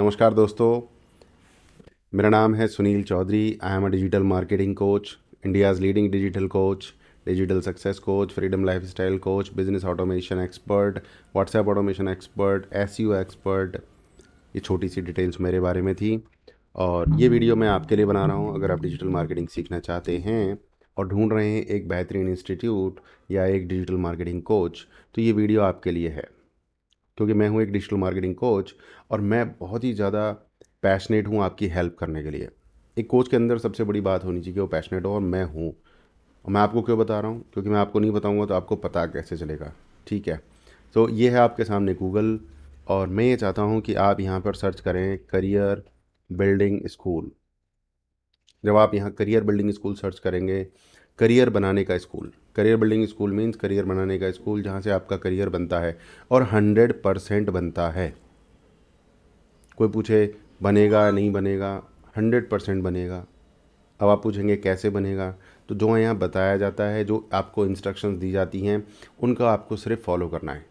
नमस्कार दोस्तों मेरा नाम है Sunil Chaudhary I am a digital marketing coach India's leading digital coach digital success coach freedom life style coach business automation expert WhatsApp automation expert S expert ये छोटी सी details मेरे बारे में थी और ये वीडियो मैं आपके लिए बना रहा हूँ अगर आप डिजिटल मार्केटिंग सीखना चाहते हैं और ढूंढ रहे हैं एक बेहतरीन इंस्टीट्यूट या एक डिजिटल मार्केटिंग कोच तो ये वीडियो आपके लिए है क्योंकि मैं हूँ एक डिजिटल मार्केटिंग कोच और मैं बहुत ही ज़्यादा पैशनेट हूँ आपकी हेल्प करने के लिए एक कोच के अंदर सबसे बड़ी बात होनी चाहिए कि वो पैशनेट हो और मैं हूँ और मैं आपको क्यों बता रहा हूँ क्योंकि मैं आपको नहीं बताऊँगा तो आपको पता कैसे चलेगा ठीक है तो ये है आपके सामने गूगल और मैं ये चाहता हूँ कि आप यहाँ पर सर्च करें करियर बिल्डिंग स्कूल जब आप यहाँ करियर बिल्डिंग स्कूल सर्च करेंगे करियर बनाने का school career building school means career बनाने का स्कूल जहाँ से आपका करियर बनता है और हंड्रेड परसेंट बनता है कोई पूछे बनेगा नहीं बनेगा हंड्रेड परसेंट बनेगा अब आप पूछेंगे कैसे बनेगा तो जो यहाँ बताया जाता है जो आपको इंस्ट्रक्शन दी जाती हैं उनका आपको सिर्फ फॉलो करना है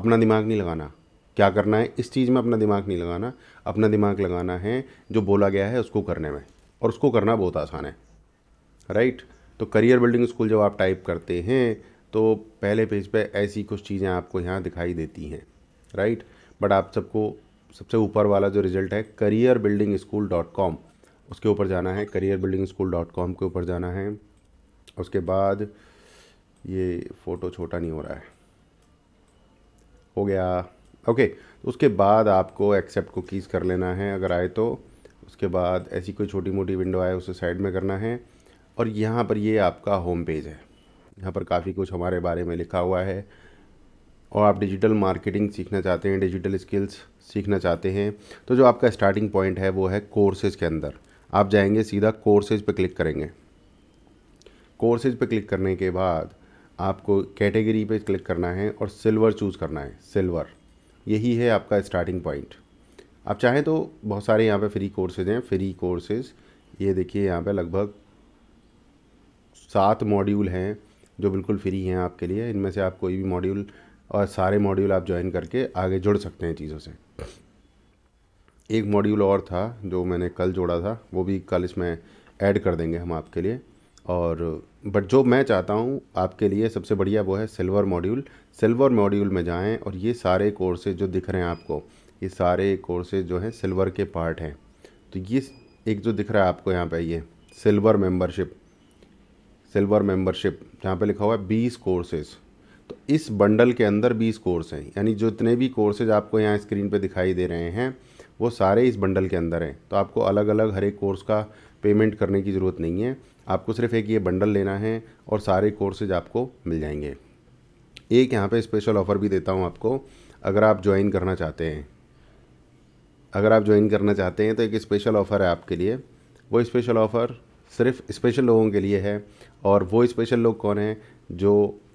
अपना दिमाग नहीं लगाना क्या करना है इस चीज़ में अपना दिमाग नहीं लगाना अपना दिमाग लगाना है जो बोला गया है उसको करने में और उसको करना बहुत आसान है राइट right? तो करियर बिल्डिंग स्कूल जब आप टाइप करते हैं तो पहले पेज पे ऐसी कुछ चीज़ें आपको यहाँ दिखाई देती हैं राइट बट आप सबको सबसे ऊपर वाला जो रिजल्ट है career building school dot com उसके ऊपर जाना है career building school dot com के ऊपर जाना है उसके बाद ये फ़ोटो छोटा नहीं हो रहा है हो गया ओके तो उसके बाद आपको एक्सेप्ट को कीज़ कर लेना है अगर आए तो उसके बाद ऐसी कोई छोटी मोटी विंडो आए उसे साइड में करना है और यहाँ पर ये आपका होम पेज है यहाँ पर काफ़ी कुछ हमारे बारे में लिखा हुआ है और आप डिजिटल मार्केटिंग सीखना चाहते हैं डिजिटल स्किल्स सीखना चाहते हैं तो जो आपका स्टार्टिंग पॉइंट है वो है कोर्सेज़ के अंदर आप जाएंगे सीधा कोर्सेज़ पर क्लिक करेंगे कोर्सेज पर क्लिक करने के बाद आपको कैटेगरी पे क्लिक करना है और सिल्वर चूज़ करना है सिल्वर यही है आपका स्टार्टिंग पॉइंट आप चाहें तो बहुत सारे यहाँ पे फ्री कोर्सेज हैं फ्री कोर्सेज़ ये देखिए यहाँ पे लगभग सात मॉड्यूल हैं जो बिल्कुल फ्री हैं आपके लिए इनमें से आप कोई भी मॉड्यूल और सारे मॉड्यूल आप ज्वाइन करके आगे जुड़ सकते हैं चीज़ों से एक मॉड्यूल और था जो मैंने कल जोड़ा था वो भी कल इसमें ऐड कर देंगे हम आपके लिए और बट जो मैं चाहता हूँ आपके लिए सबसे बढ़िया वो है सिल्वर मॉड्यूल सिल्वर मॉड्यूल में जाएं और ये सारे कोर्सेज जो दिख रहे हैं आपको ये सारे कोर्सेज जो हैं सिल्वर के पार्ट हैं तो ये एक जो दिख रहा है आपको यहाँ पर ये सिल्वर मेंबरशिप सिल्वर मेंबरशिप जहाँ पे लिखा हुआ है बीस कोर्सेज तो इस बंडल के अंदर बीस कोर्स हैं यानी जितने भी कोर्सेज आपको यहाँ स्क्रीन पे दिखाई दे रहे हैं वो सारे इस बंडल के अंदर हैं तो आपको अलग अलग हर एक कोर्स का पेमेंट करने की ज़रूरत नहीं है आपको सिर्फ एक ये बंडल लेना है और सारे कोर्सेज आपको मिल जाएंगे एक यहाँ पर स्पेशल ऑफ़र भी देता हूँ आपको अगर आप ज्वाइन करना चाहते हैं अगर आप ज्वाइन करना चाहते हैं तो एक स्पेशल ऑफ़र है आपके लिए वो स्पेशल ऑफ़र सिर्फ स्पेशल लोगों के लिए है और वो स्पेशल लोग कौन हैं जो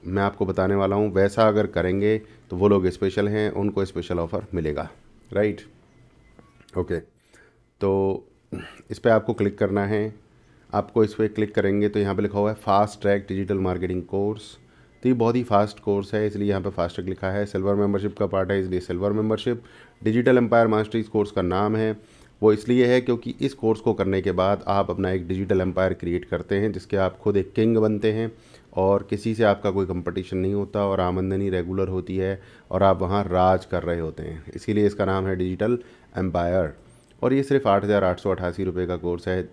मैं आपको बताने वाला हूँ वैसा अगर करेंगे तो वो लोग स्पेशल हैं उनको स्पेशल ऑफ़र मिलेगा राइट ओके तो इस पर आपको क्लिक करना है आपको इस पर क्लिक करेंगे तो यहाँ पे लिखा हुआ है fast track digital marketing course तो ये बहुत ही फास्ट कोर्स है इसलिए यहाँ पे फास्ट ट्रैक लिखा है सिल्वर मेंबरशिप का पार्ट है इसलिए silver membership digital empire masteries course का नाम है वो इसलिए है क्योंकि इस कोर्स को करने के बाद आप अपना एक डिजिटल एम्पायर क्रिएट करते हैं जिसके आप खुद एक किंग बनते हैं और किसी से आपका कोई कंपटीशन नहीं होता और आमदनी रेगुलर होती है और आप वहाँ राज कर रहे होते हैं इसीलिए इसका नाम है डिजिटल एम्पायर और ये सिर्फ आठ हज़ार आठ सौ अठासी रुपये का कोर्स है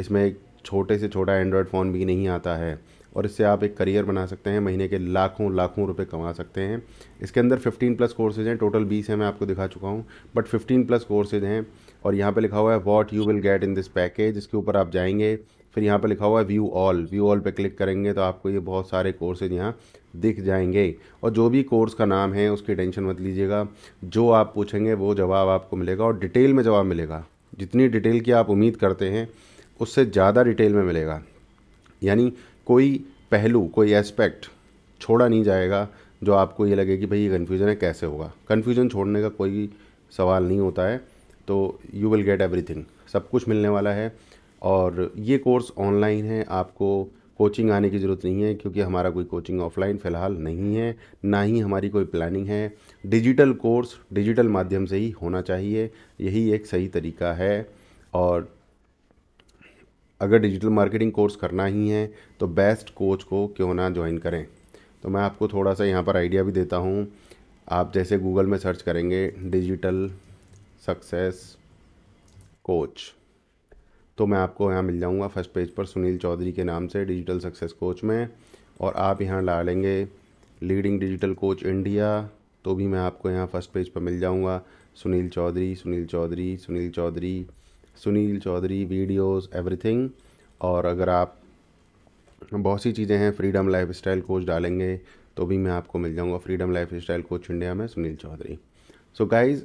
इसमें एक छोटे से छोटा एंड्रॉयड फ़ोन भी नहीं आता है और इससे आप एक करियर बना सकते हैं महीने के लाखों लाखों रुपए कमा सकते हैं इसके अंदर 15 प्लस कोर्सेज हैं टोटल 20 हैं मैं आपको दिखा चुका हूँ बट 15 प्लस कोर्सेज हैं और यहाँ पे लिखा हुआ है what you will get in this package इसके ऊपर आप जाएंगे फिर यहाँ पे लिखा हुआ है व्यू ऑल व्यू ऑल पे क्लिक करेंगे तो आपको ये बहुत सारे कोर्सेज यहाँ दिख जाएंगे और जो भी कोर्स का नाम है उसकी टेंशन मत लीजिएगा जो आप पूछेंगे वो जवाब आपको मिलेगा और डिटेल में जवाब मिलेगा जितनी डिटेल की आप उम्मीद करते हैं उससे ज़्यादा डिटेल में मिलेगा यानी कोई पहलू कोई एस्पेक्ट छोड़ा नहीं जाएगा जो आपको ये लगे कि भाई ये कन्फ्यूज़न है कैसे होगा कन्फ्यूज़न छोड़ने का कोई सवाल नहीं होता है तो यू विल गेट एवरीथिंग सब कुछ मिलने वाला है और ये कोर्स ऑनलाइन है आपको कोचिंग आने की ज़रूरत नहीं है क्योंकि हमारा कोई कोचिंग ऑफलाइन फ़िलहाल नहीं है ना ही हमारी कोई प्लानिंग है डिजिटल कोर्स डिजिटल माध्यम से ही होना चाहिए यही एक सही तरीका है और अगर डिजिटल मार्केटिंग कोर्स करना ही है तो बेस्ट कोच को क्यों ना ज्वाइन करें तो मैं आपको थोड़ा सा यहाँ पर आइडिया भी देता हूँ आप जैसे गूगल में सर्च करेंगे डिजिटल सक्सेस कोच तो मैं आपको यहाँ मिल जाऊँगा फर्स्ट पेज पर सुनील चौधरी के नाम से डिजिटल सक्सेस कोच में और आप यहाँ डालेंगे लीडिंग डिजिटल कोच इंडिया तो भी मैं आपको यहाँ फर्स्ट पेज पर मिल जाऊँगा सुनील चौधरी सुनील चौधरी सुनील चौधरी सुनील चौधरी वीडियोस एवरीथिंग और अगर आप बहुत सी चीज़ें हैं फ्रीडम लाइफ स्टाइल कोच डालेंगे तो भी मैं आपको मिल जाऊँगा freedom life style coach India में Sunil Chaudhary so so guys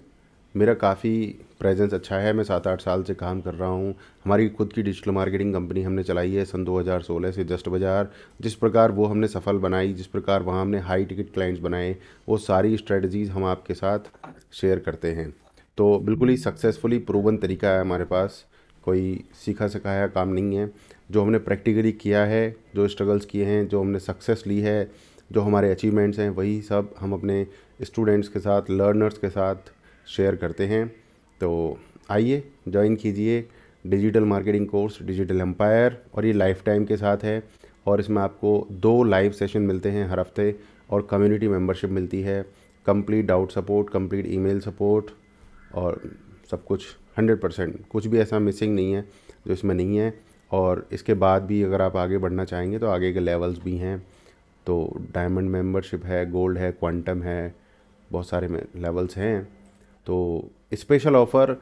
मेरा काफ़ी प्रेजेंस अच्छा है मैं सात आठ साल से काम कर रहा हूँ हमारी खुद की डिजिटल मार्केटिंग कंपनी हमने चलाई है सन 2016 से जस्ट बाज़ार जिस प्रकार वो हमने सफल बनाई जिस प्रकार वहाँ हमने हाई टिकट क्लाइंट्स बनाए वो सारी स्ट्रेटजीज़ हम आपके साथ शेयर करते हैं तो बिल्कुल ही सक्सेसफुली प्रूवन तरीका है हमारे पास कोई सीखा सिखाया काम नहीं है जो हमने प्रैक्टिकली किया है जो स्ट्रगल्स किए हैं जो हमने सक्सेस ली है जो हमारे अचीवमेंट्स हैं वही सब हम अपने स्टूडेंट्स के साथ लर्नर्स के साथ शेयर करते हैं तो आइए ज्वाइन कीजिए digital marketing course digital empire और ये लाइफ टाइम के साथ है और इसमें आपको दो लाइव सेशन मिलते हैं हर हफ्ते और कम्युनिटी मेंबरशिप मिलती है complete doubt support complete email support और सब कुछ हंड्रेड परसेंट कुछ भी ऐसा मिसिंग नहीं है जो इसमें नहीं है और इसके बाद भी अगर आप आगे बढ़ना चाहेंगे तो आगे के लेवल्स भी हैं तो डायमंड मेंबरशिप है गोल्ड है क्वांटम है बहुत सारे लेवल्स हैं तो स्पेशल ऑफ़र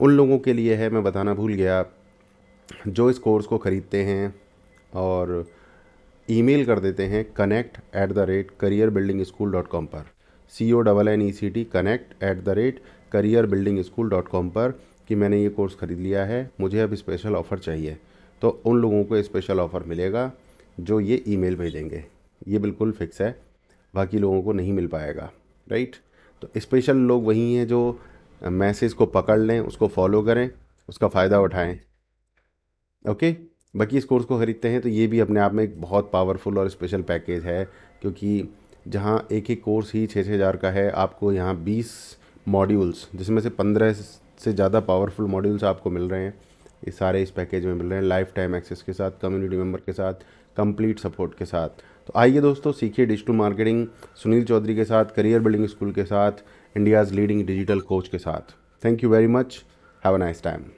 उन लोगों के लिए है मैं बताना भूल गया जो इस कोर्स को ख़रीदते हैं और ईमेल कर देते हैं connect at the rate career building school dot com पर C O double N E C T connect at the rate career building school dot com पर कि मैंने ये कोर्स ख़रीद लिया है मुझे अब स्पेशल ऑफ़र चाहिए तो उन लोगों को स्पेशल ऑफ़र मिलेगा जो ये ईमेल भेजेंगे ये बिल्कुल फिक्स है बाकी लोगों को नहीं मिल पाएगा राइट तो स्पेशल लोग वही हैं जो मैसेज को पकड़ लें उसको फॉलो करें उसका फ़ायदा उठाएं ओके बाकी इस कोर्स को ख़रीदते हैं तो ये भी अपने आप में एक बहुत पावरफुल और स्पेशल पैकेज है क्योंकि जहाँ एक एक कोर्स ही छः छः हज़ार का है आपको यहाँ बीस मॉड्यूल्स जिसमें से पंद्रह से ज़्यादा पावरफुल मॉड्यूल्स आपको मिल रहे हैं ये सारे इस पैकेज में मिल रहे हैं लाइफ टाइम एक्सेस के साथ कम्युनिटी मेम्बर के साथ कंप्लीट सपोर्ट के साथ तो आइए दोस्तों सीखिए डिजिटल मार्केटिंग सुनील चौधरी के साथ करियर बिल्डिंग स्कूल के साथ इंडियाज़ लीडिंग डिजिटल कोच के साथ thank you very much have a nice time